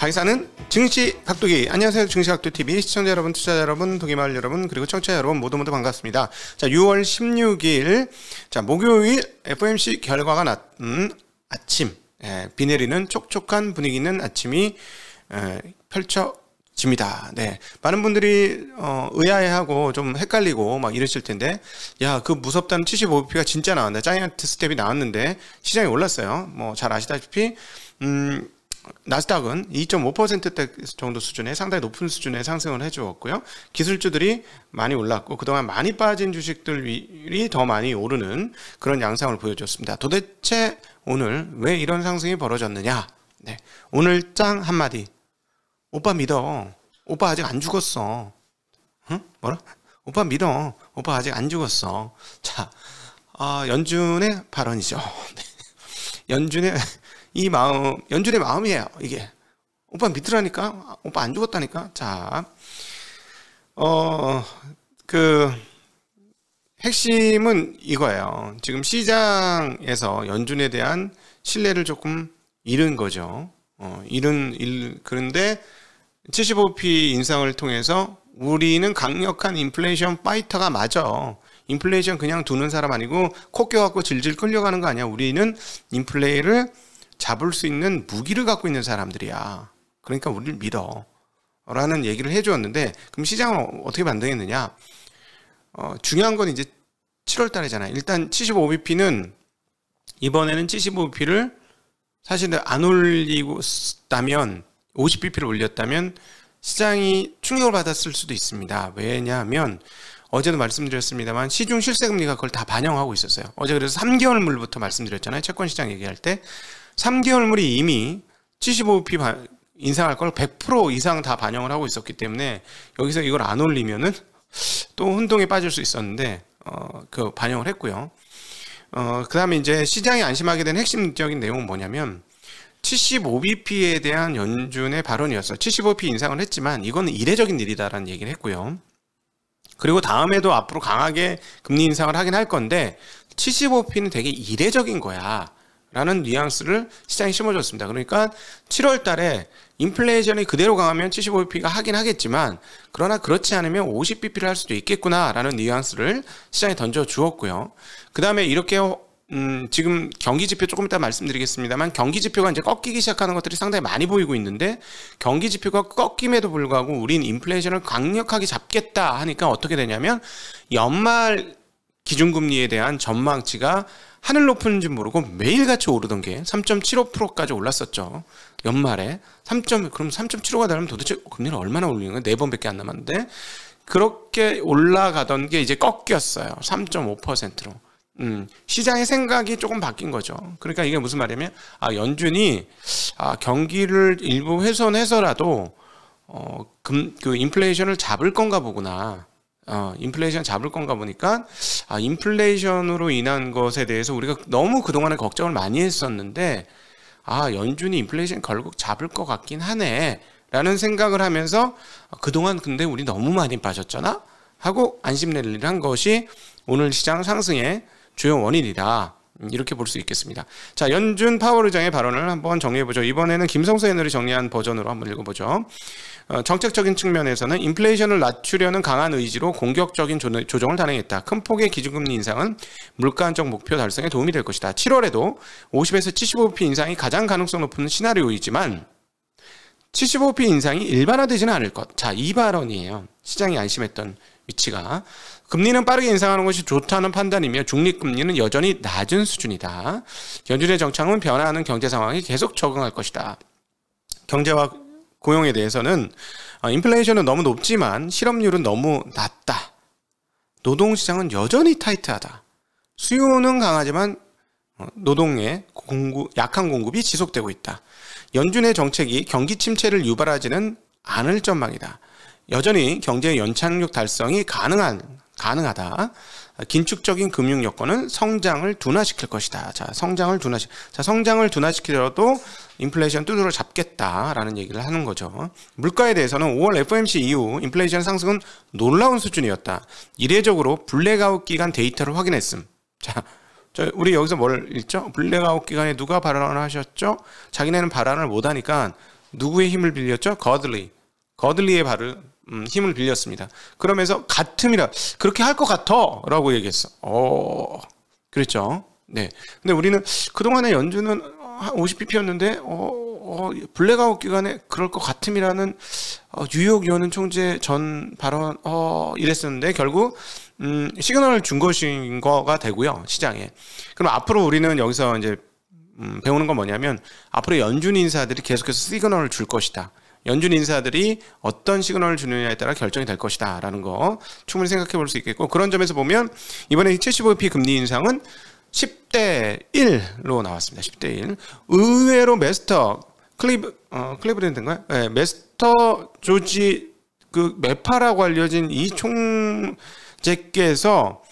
강의사는 증시 박두기 안녕하세요 증시 박두 TV 시청자 여러분 투자자 여러분 동의마을 여러분 그리고 청취자 여러분 모두 모두 반갑습니다 자 6월 16일 자 목요일 FOMC 결과가 났 음, 아침 예, 비 내리는 촉촉한 분위기 있는 아침이 예, 펼쳐 집니다. 네. 많은 분들이, 어, 의아해하고 좀 헷갈리고 막 이러실 텐데, 야, 그 무섭다는 75bp가 진짜 나왔네. 자이언트 스텝이 나왔는데, 시장이 올랐어요. 뭐, 잘 아시다시피, 음, 나스닥은 2.5%대 정도 수준에 상당히 높은 수준의 상승을 해주었고요. 기술주들이 많이 올랐고 그동안 많이 빠진 주식들이 더 많이 오르는 그런 양상을 보여줬습니다. 도대체 오늘 왜 이런 상승이 벌어졌느냐? 네. 오늘 짱 한마디. 오빠 믿어. 오빠 아직 안 죽었어. 응? 뭐라? 오빠 믿어. 오빠 아직 안 죽었어. 자, 아, 연준의 발언이죠. 네. 연준의 이 마음, 연준의 마음이에요. 이게. 오빠 믿으라니까? 오빠 안 죽었다니까? 자, 어, 그, 핵심은 이거예요. 지금 시장에서 연준에 대한 신뢰를 조금 잃은 거죠. 어, 잃은, 일 그런데 75p 인상을 통해서 우리는 강력한 인플레이션 파이터가 맞아. 인플레이션 그냥 두는 사람 아니고 코 껴갖고 질질 끌려가는 거 아니야. 우리는 인플레이를 잡을 수 있는 무기를 갖고 있는 사람들이야. 그러니까 우리를 믿어. 라는 얘기를 해주었는데 그럼 시장은 어떻게 반등했느냐? 어, 중요한 건 이제 7월 달이잖아. 일단 75BP는 이번에는 75BP를 사실은 안 올리고 있다면 50BP를 올렸다면 시장이 충격을 받았을 수도 있습니다. 왜냐하면 어제도 말씀드렸습니다만 시중 실세금리가 그걸 다 반영하고 있었어요. 어제 그래서 3개월 물부터 말씀드렸잖아요. 채권 시장 얘기할 때 3개월물이 이미 75p 반, 인상할 걸 100% 이상 다 반영을 하고 있었기 때문에 여기서 이걸 안 올리면은 또 혼동에 빠질 수 있었는데 어, 그 반영을 했고요. 어, 그 다음에 이제 시장이 안심하게 된 핵심적인 내용은 뭐냐면 75BP에 대한 연준의 발언이었어요. 75BP 인상을 했지만 이거는 이례적인 일이다라는 얘기를 했고요. 그리고 다음에도 앞으로 강하게 금리 인상을 하긴 할 건데 75BP는 되게 이례적인 거야. 라는 뉘앙스를 시장에 심어줬습니다. 그러니까 7월 달에 인플레이션이 그대로 강하면 75bp가 하긴 하겠지만 그러나 그렇지 않으면 50bp를 할 수도 있겠구나라는 뉘앙스를 시장에 던져 주었고요. 그 다음에 이렇게 음, 지금 경기 지표 조금 이따 말씀드리겠습니다만 경기 지표가 이제 꺾이기 시작하는 것들이 상당히 많이 보이고 있는데 경기 지표가 꺾임에도 불구하고 우린 인플레이션을 강력하게 잡겠다 하니까 어떻게 되냐면 연말 기준금리에 대한 전망치가 하늘 높은 지 모르고 매일같이 오르던 게 3.75%까지 올랐었죠. 연말에 3. 그럼 3.75가 되면 려 도대체 금리를 얼마나 올리는 거야? 네 번밖에 안 남았는데 그렇게 올라가던 게 이제 꺾였어요. 3.5%로. 음, 시장의 생각이 조금 바뀐 거죠. 그러니까 이게 무슨 말이냐면 아 연준이 아 경기를 일부 훼손해서라도 어금 그 인플레이션을 잡을 건가 보구나. 어, 인플레이션 잡을 건가 보니까 아, 인플레이션으로 인한 것에 대해서 우리가 너무 그동안에 걱정을 많이 했었는데 아, 연준이 인플레이션 결국 잡을 것 같긴 하네. 라는 생각을 하면서 어, 그동안 근데 우리 너무 많이 빠졌잖아? 하고 안심랠리를 한 것이 오늘 시장 상승의 주요 원인이다. 음. 이렇게 볼 수 있겠습니다. 자, 연준 파월 의장의 발언을 한번 정리해보죠. 이번에는 김성수 애널이 정리한 버전으로 한번 읽어보죠. 어, 정책적인 측면에서는 인플레이션을 낮추려는 강한 의지로 공격적인 조, 정을 단행했다. 큰 폭의 기준금리 인상은 물가 안정 목표 달성에 도움이 될 것이다. 7월에도 50에서 75p 인상이 가장 가능성 높은 시나리오이지만 75p 인상이 일반화되지는 않을 것. 자, 이 발언이에요. 시장이 안심했던 위치가 금리는 빠르게 인상하는 것이 좋다는 판단이며 중립금리는 여전히 낮은 수준이다. 연준의 정착은 변화하는 경제 상황에 계속 적응할 것이다. 경제와 고용에 대해서는 어, 인플레이션은 너무 높지만 실업률은 너무 낮다. 노동시장은 여전히 타이트하다. 수요는 강하지만 어, 노동의 공급, 약한 공급이 지속되고 있다. 연준의 정책이 경기 침체를 유발하지는 않을 전망이다. 여전히 경제 연착륙 달성이 가능한 가능하다. 긴축적인 금융 여건은 성장을 둔화시킬 것이다. 자, 성장을 둔화시 자, 성장을 둔화시키려도 인플레이션 뚜드러 잡겠다라는 얘기를 하는 거죠. 물가에 대해서는 5월 FOMC 이후 인플레이션 상승은 놀라운 수준이었다. 이례적으로 블랙아웃 기간 데이터를 확인했음. 자, 저 우리 여기서 뭘 읽죠? 블랙아웃 기간에 누가 발언을 하셨죠? 자기네는 발언을 못 하니까 누구의 힘을 빌렸죠? 거들리. 거들리의 발언 음, 힘을 빌렸습니다. 그러면서 같음이라 그렇게 할 것 같아라고 얘기했어. 어, 그랬죠. 네. 근데 우리는 그동안의 연주는 50bp였는데 어, 어, 블랙아웃 기간에 그럴 것 같음이라는 어, 뉴욕 연은 총재 전 발언 어, 이랬었는데 결국 음, 시그널을 준 것인 거가 되고요 시장에. 그럼 앞으로 우리는 여기서 이제 음, 배우는 건 뭐냐면 앞으로 연준 인사들이 계속해서 시그널을 줄 것이다. 연준 인사들이 어떤 시그널을 주느냐에 따라 결정이 될 것이다라는 거 충분히 생각해 볼 수 있겠고 그런 점에서 보면 이번에 75p 금리 인상은 10대 1로 나왔습니다. 10대 1. 의외로 메스터 클리브 어, 클리브랜드인가요? 네, 예, 메스터 조지 그 메파라고 알려진 이 총재께서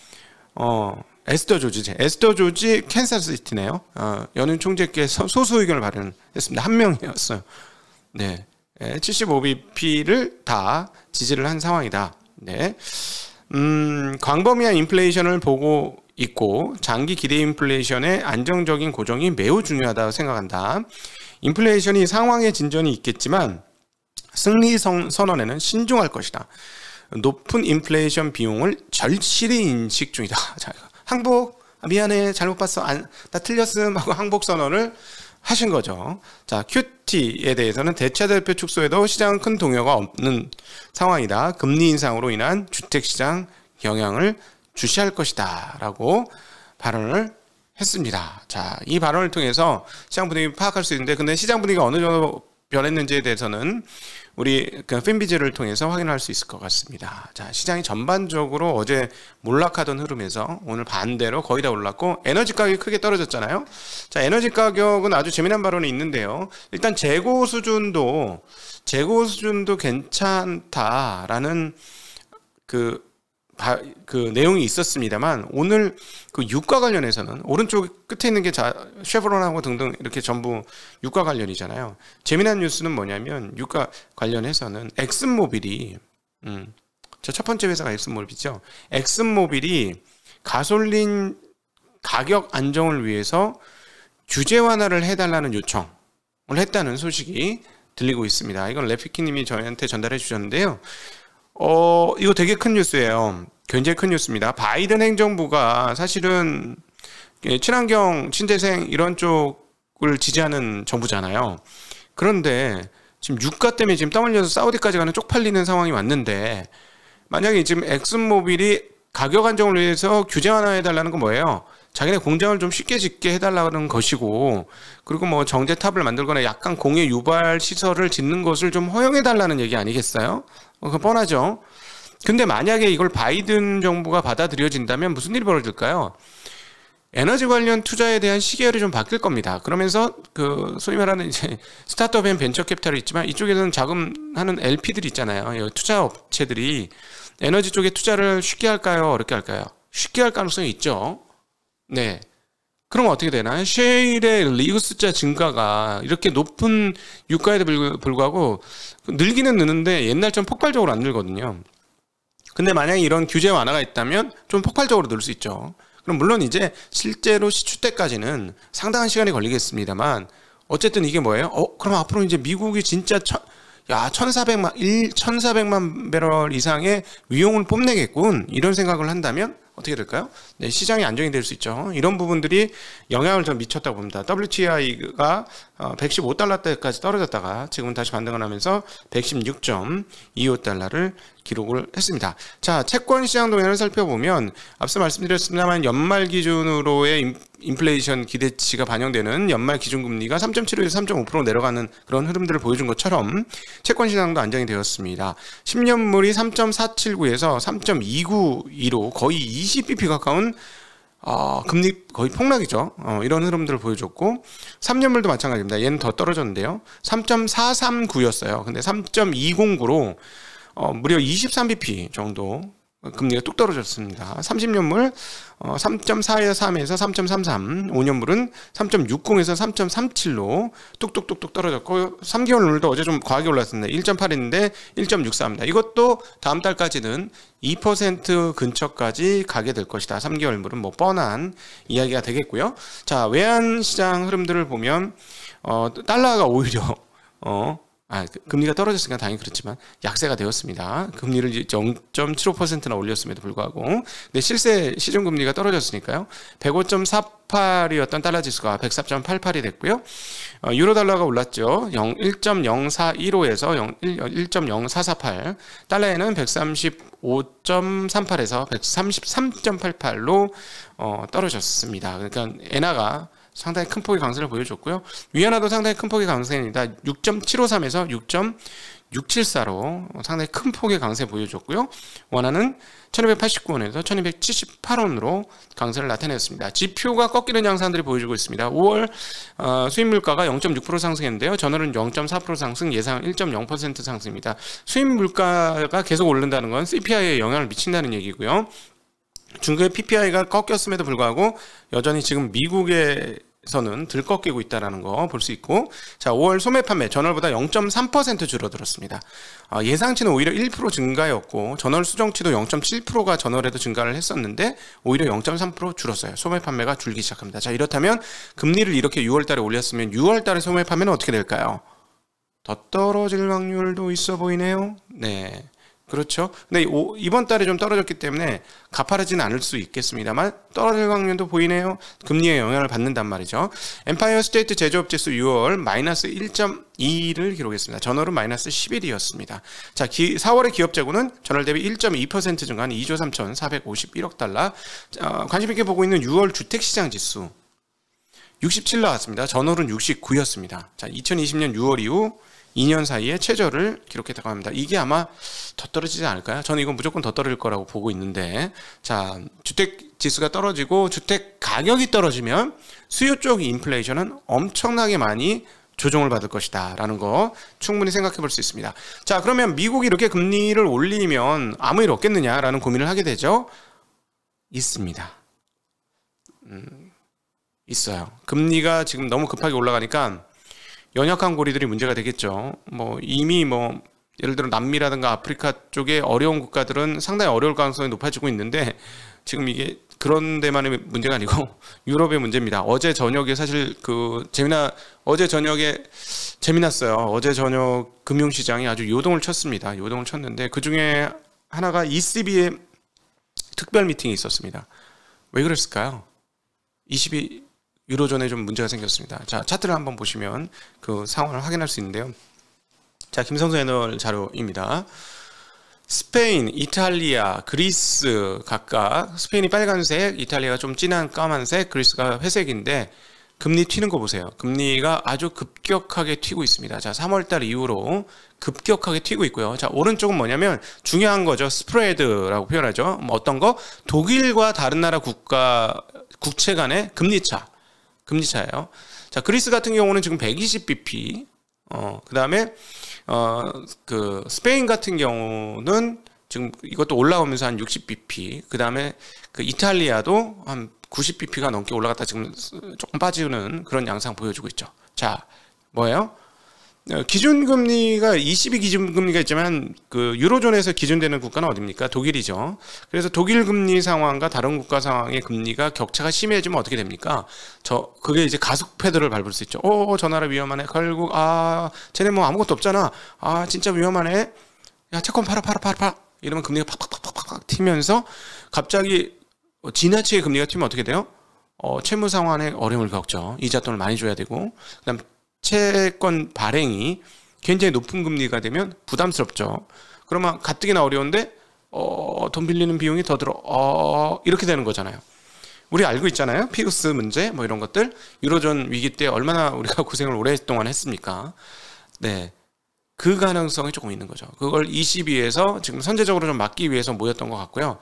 어 에스더 조지, 에스더 조지 캔사시티네요. 어, 연은 총재께서 소수 의견을 발언했습니다. 한 명이었어요. 네, 75BP를 예, 다 지지를 한 상황이다. 네. 음, 광범위한 인플레이션을 보고 있고 장기 기대 인플레이션의 안정적인 고정이 매우 중요하다고 생각한다. 인플레이션이 상황의 진전이 있겠지만 승리 선언에는 신중할 것이다. 높은 인플레이션 비용을 절실히 인식 중이다. 자, 항복 아, 미안해 잘못 봤어 안, 나 틀렸음 하고 항복 선언을 하신 거죠. 자, 큐티에 대해서는 대체 대표 축소에도 시장 큰 동요가 없는 상황이다. 금리 인상으로 인한 주택 시장 영향을 주시할 것이다라고 발언을 했습니다. 자, 이 발언을 통해서 시장 분위기 파악할 수 있는데 근데 시장 분위기가 어느 정도 변했는지에 대해서는 우리 그 핀비즈를 통해서 확인할 수 있을 것 같습니다. 자, 시장이 전반적으로 어제 몰락하던 흐름에서 오늘 반대로 거의 다 올랐고 에너지 가격이 크게 떨어졌잖아요. 자, 에너지 가격은 아주 재미난 발언이 있는데요. 일단 재고 수준도 재고 수준도 괜찮다라는 그 다그 내용이 있었습니다만 오늘 그 유가 관련해서는 오른쪽 끝에 있는 게 자, 쉐보론하고 등등 이렇게 전부 유가 관련이잖아요. 재미난 뉴스는 뭐냐면 유가 관련해서는 엑슨모빌이 음, 저첫 번째 회사가 엑슨모빌이죠. 엑슨모빌이 가솔린 가격 안정을 위해서 규제 완화를 해달라는 요청을 했다는 소식이 들리고 있습니다. 이건 레피키님이 저희한테 전달해 주셨는데요. 어, 이거 되게 큰 뉴스예요. 굉장히 큰 뉴스입니다. 바이든 행정부가 사실은 예, 친환경, 친재생 이런 쪽을 지지하는 정부잖아요. 그런데 지금 유가 때문에 지금 땀 흘려서 사우디까지 가는 쪽팔리는 상황이 왔는데 만약에 지금 엑슨모빌이 가격 안정을 위해서 규제 완화해달라는 건 뭐예요? 자기네 공장을 좀 쉽게 짓게 해달라는 것이고 그리고 뭐 정제탑을 만들거나 약간 공해 유발 시설을 짓는 것을 좀 허용해달라는 얘기 아니겠어요? 어, 그건 뻔하죠. 근데 만약에 이걸 바이든 정부가 받아들여진다면 무슨 일이 벌어질까요? 에너지 관련 투자에 대한 시계열이 좀 바뀔 겁니다. 그러면서 그 소위 말하는 이제 스타트업 앤 벤처 캐피탈이 있지만 이쪽에서는 자금하는 LP들이 있잖아요. 투자 업체들이 에너지 쪽에 투자를 쉽게 할까요? 어렵게 할까요? 쉽게 할 가능성이 있죠. 네. 그럼 어떻게 되나? 셰일의 리그 숫자 증가가 이렇게 높은 유가에도 불구하고 늘기는 느는데 옛날처럼 폭발적으로 안 늘거든요. 근데 만약에 이런 규제 완화가 있다면 좀 폭발적으로 늘 수 있죠. 그럼 물론 이제 실제로 시추 때까지는 상당한 시간이 걸리겠습니다만 어쨌든 이게 뭐예요? 어, 그럼 앞으로 이제 미국이 진짜 천, 야, 1,400만, 1, 1,400만 배럴 이상의 위용을 뽐내겠군. 이런 생각을 한다면 어떻게 될까요? 네, 시장이 안정이 될 수 있죠. 이런 부분들이 영향을 좀 미쳤다고 봅니다. WTI가 115달러대까지 어, 떨어졌다가 지금은 다시 반등을 하면서 116.25달러를 기록을 했습니다. 자, 채권 시장 동향을 살펴보면 앞서 말씀드렸습니다만 연말 기준으로의 인플레이션 기대치가 반영되는 연말 기준 금리가 3.75에서 3.5% 내려가는 그런 흐름들을 보여준 것처럼 채권 시장도 안정이 되었습니다. 10년물이 3.479에서 3.292로 거의 20bp 가까운 어, 금리 거의 폭락이죠. 어, 이런 흐름들을 보여줬고 3년물도 마찬가지입니다. 얘는 더 떨어졌는데요. 3.439였어요. 근데 3.209로 어, 무려 23bp 정도 금리가 뚝 떨어졌습니다. 30년물 3.4에서 3.33, 5년물은 3.60에서 3.37로 뚝뚝뚝뚝 떨어졌고 3개월물도 어제 좀 과하게 올랐습니다. 1.8인데 1.64입니다. 이것도 다음 달까지는 2% 근처까지 가게 될 것이다. 3개월물은 뭐 뻔한 이야기가 되겠고요. 자 외환 시장 흐름들을 보면 어, 달러가 오히려 어, 아, 그 금리가 떨어졌으니까 당연히 그렇지만 약세가 되었습니다. 금리를 0.75%나 올렸음에도 불구하고 근데 실세 시중 금리가 떨어졌으니까요. 105.48이었던 달러 지수가 104.88이 됐고요. 어, 유로 달러가 올랐죠. 0, 1.0415에서 1.0448 달러에는 135.38에서 133.88로 어, 떨어졌습니다. 그러니까 엔화가 상당히 큰 폭의 강세를 보여줬고요. 위안화도 상당히 큰 폭의 강세입니다. 6.753에서 6.674로 상당히 큰 폭의 강세 보여줬고요. 원화는 1289원에서 1278원으로 강세를 나타냈습니다. 지표가 꺾이는 양상들이 보여주고 있습니다. 5월 어, 수입물가가 0.6% 상승했는데요. 전월은 0.4% 상승, 예상 1.0% 상승입니다. 수입물가가 계속 오른다는 건 CPI에 영향을 미친다는 얘기고요. 중국의 PPI가 꺾였음에도 불구하고 여전히 지금 미국의 서는 들꺾이고 있다라는 거 볼 수 있고 자 5월 소매 판매 전월보다 0.3% 줄어들었습니다. 아, 예상치는 오히려 1% 증가였고 전월 수정치도 0.7%가 전월에도 증가를 했었는데 오히려 0.3% 줄었어요. 소매 판매가 줄기 시작합니다. 자 이렇다면 금리를 이렇게 6월달에 올렸으면 6월달에 소매 판매는 어떻게 될까요? 더 떨어질 확률도 있어 보이네요. 네. 그렇죠. 근데 이번 달에 좀 떨어졌기 때문에 가파르지는 않을 수 있겠습니다만 떨어질 확률도 보이네요. 금리의 영향을 받는단 말이죠. 엠파이어 스테이트 제조업 지수 6월 마이너스 1.2를 기록했습니다. 전월은 마이너스 11이었습니다. 자, 기, 4월의 기업 재고는 전월 대비 1.2% 증가한 2조 3,451억 달러. 어, 관심 있게 보고 있는 6월 주택 시장 지수 67 나왔습니다. 전월은 69였습니다. 자, 2020년 6월 이후 2년 사이에 최저를 기록했다고 합니다. 이게 아마 더 떨어지지 않을까요? 저는 이건 무조건 더 떨어질 거라고 보고 있는데, 자, 주택 지수가 떨어지고 주택 가격이 떨어지면 수요 쪽 인플레이션은 엄청나게 많이 조정을 받을 것이다 라는 거 충분히 생각해 볼 수 있습니다. 자, 그러면 미국이 이렇게 금리를 올리면 아무 일 없겠느냐라는 고민을 하게 되죠? 있습니다. 음, 있어요. 금리가 지금 너무 급하게 올라가니까 연약한 고리들이 문제가 되겠죠. 뭐 이미 뭐 예를 들어 남미라든가 아프리카 쪽의 어려운 국가들은 상당히 어려울 가능성이 높아지고 있는데 지금 이게 그런 데만의 문제가 아니고 유럽의 문제입니다. 어제 저녁에 사실 그 재미나 어제 저녁에 재미났어요. 어제 저녁 금융시장이 아주 요동을 쳤습니다. 요동을 쳤는데 그 중에 하나가 ECB의 특별 미팅이 있었습니다. 왜 그랬을까요? 22 유로존에 좀 문제가 생겼습니다. 자, 차트를 한번 보시면 그 상황을 확인할 수 있는데요. 자, 김성수 애널 자료입니다. 스페인, 이탈리아, 그리스 각각 스페인이 빨간색, 이탈리아가 좀 진한 까만색, 그리스가 회색인데 금리 튀는 거 보세요. 금리가 아주 급격하게 튀고 있습니다. 자, 3월달 이후로 급격하게 튀고 있고요. 자, 오른쪽은 뭐냐면 중요한 거죠. 스프레드라고 표현하죠. 뭐 어떤 거? 독일과 다른 나라 국가 국채 간의 금리 차. 금리 차예요. 자, 그리스 같은 경우는 지금 120bp. 어, 그다음에 어, 그 스페인 같은 경우는 지금 이것도 올라오면서 한 60bp. 그다음에 그 이탈리아도 한 90bp가 넘게 올라갔다 지금 조금 빠지는 그런 양상 보여주고 있죠. 자, 뭐예요? 어, 기준금리가 22 기준금리가 있지만 그 유로존에서 기준되는 국가는 어딥니까? 독일이죠. 그래서 독일 금리 상황과 다른 국가 상황의 금리가 격차가 심해지면 어떻게 됩니까? 저 그게 이제 가속 패드를 밟을 수 있죠. 어, 어, 저 나라 위험하네. 결국 아, 쟤네 뭐 아무것도 없잖아. 아, 진짜 위험하네. 야, 채권 팔아 팔아 팔아 팔아. 이러면 금리가 팍팍팍팍팍 튀면서 갑자기 지나치게 금리가 튀면 어떻게 돼요? 어, 채무 상환에 어려움을 겪죠. 이자 돈을 많이 줘야 되고, 그다음 채권 발행이 굉장히 높은 금리가 되면 부담스럽죠. 그러면 가뜩이나 어려운데 어, 돈 빌리는 비용이 더 들어 어, 이렇게 되는 거잖아요. 우리 알고 있잖아요. 피우스 문제 뭐 이런 것들 유로존 위기 때 얼마나 우리가 고생을 오랫동안 했습니까? 네. 그 가능성이 조금 있는 거죠. 그걸 22에서 지금 선제적으로 좀 막기 위해서 모였던 것 같고요.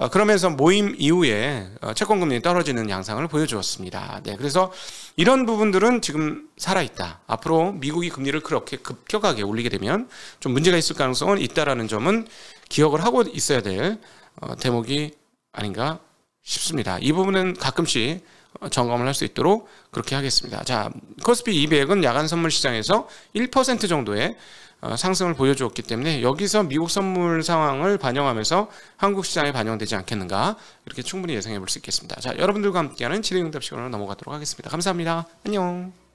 어, 그러면서 모임 이후에 어, 채권 금리 떨어지는 양상을 보여주었습니다. 네, 그래서 이런 부분들은 지금 살아있다. 앞으로 미국이 금리를 그렇게 급격하게 올리게 되면 좀 문제가 있을 가능성은 있다라는 점은 기억을 하고 있어야 될 어, 대목이 아닌가 싶습니다. 이 부분은 가끔씩 점검을 할 수 있도록 그렇게 하겠습니다. 자, 코스피 200은 야간 선물 시장에서 1% 정도의 어, 상승을 보여주었기 때문에 여기서 미국 선물 상황을 반영하면서 한국 시장에 반영되지 않겠는가 이렇게 충분히 예상해 볼 수 있겠습니다. 자, 여러분들과 함께하는 질의응답 시간으로 넘어가도록 하겠습니다. 감사합니다. 안녕.